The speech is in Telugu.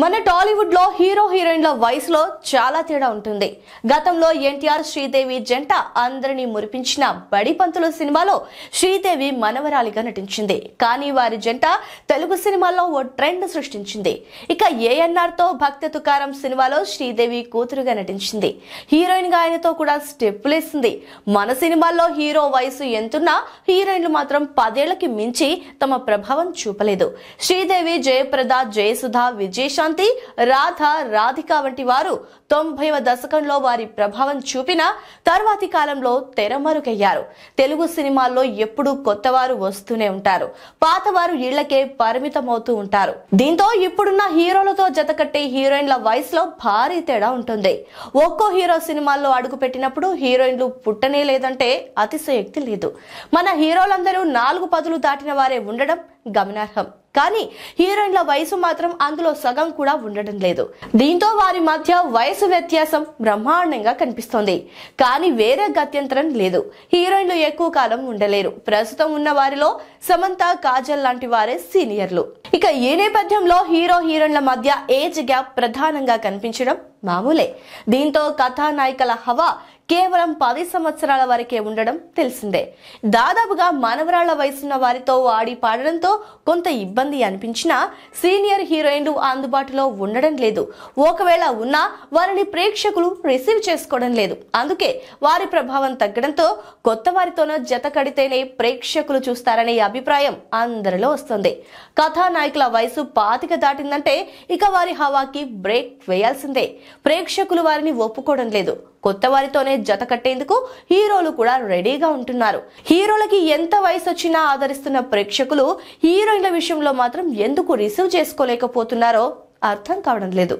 మన టాలీవుడ్ లో హీరో హీరోయిన్ల వయసులో చాలా తేడా ఉంటుంది గతంలో ఎన్టీఆర్ శ్రీదేవి జంట అందరినీ మురిపించిన బడి సినిమాలో శ్రీదేవి మనవరాలిగా నటించింది కానీ వారి జంట తెలుగు సినిమాల్లో ఓ ట్రెండ్ సృష్టించింది ఇక ఏఎన్ఆర్ తో భక్తి తుకారం సినిమాలో శ్రీదేవి కూతురుగా నటించింది హీరోయిన్ గా ఆయనతో కూడా స్టెప్పులేసింది మన సినిమాల్లో హీరో వయసు ఎంతున్నా హీరోయిన్లు మాత్రం పదేళ్లకి మించి తమ ప్రభావం చూపలేదు శ్రీదేవి జయప్రద జయసుధ విజేష శాంతి రాధ రాధిక వంటి వారు తొంభైవ దశకంలో వారి ప్రభావం చూపిన తర్వాతి కాలంలో తెరమరుగయ్యారు తెలుగు సినిమాల్లో ఎప్పుడూ కొత్తవారు వస్తూనే ఉంటారు పాతవారు ఇళ్లకే పరిమితమవుతూ ఉంటారు దీంతో ఇప్పుడున్న హీరోలతో జతకట్టే హీరోయిన్ల వయసులో భారీ తేడా ఉంటుంది ఒక్కో హీరో సినిమాల్లో అడుగు పెట్టినప్పుడు హీరోయిన్లు పుట్టనే లేదంటే అతిశయోక్తి లేదు మన హీరోలందరూ నాలుగు పదులు దాటిన వారే ఉండడం గమనార్హం కానీ హీరోయిన్ల వయసు మాత్రం అందులో సగం కూడా ఉండటం లేదు దీంతో వారి మధ్య వయసు వ్యత్యాసం బ్రహ్మాండంగా కనిపిస్తోంది కానీ వేరే గత్యంతరం లేదు హీరోయిన్లు ఎక్కువ కాలం ఉండలేరు ప్రస్తుతం ఉన్న వారిలో సమంత కాజల్ లాంటి వారే సీనియర్లు ఇక ఈ నేపథ్యంలో హీరో హీరోయిన్ల మధ్య ఏజ్ గ్యాప్ ప్రధానంగా కనిపించడం మామూలే దీంతో కథానాయికల హవా కేవలం పది సంవత్సరాల వరకే ఉండడం తెలిసిందే దాదాపుగా మనవరాళ్ల వయసున్న వారితో ఆడి పాడడంతో కొంత ఇబ్బంది అనిపించినా సీనియర్ హీరోయిన్లు అందుబాటులో ఉండడం లేదు ఒకవేళ ఉన్నా వారిని ప్రేక్షకులు రిసీవ్ చేసుకోవడం లేదు అందుకే వారి ప్రభావం తగ్గడంతో కొత్త వారితోనో జత కడితేనే ప్రేక్షకులు చూస్తారనే అభిప్రాయం అందరిలో వస్తుంది కథానాయకుల వయసు పాతిక దాటిందంటే ఇక వారి హవాకి బ్రేక్ వేయాల్సిందే ప్రేక్షకులు వారిని ఒప్పుకోవడం లేదు కొత్త వారితోనే జత కట్టేందుకు హీరోలు కూడా రెడీగా ఉంటున్నారు హీరోలకి ఎంత వయసు వచ్చినా ఆదరిస్తున్న ప్రేక్షకులు హీరోయిన్ల విషయంలో మాత్రం ఎందుకు రిసీవ్ చేసుకోలేకపోతున్నారో అర్థం కావడం లేదు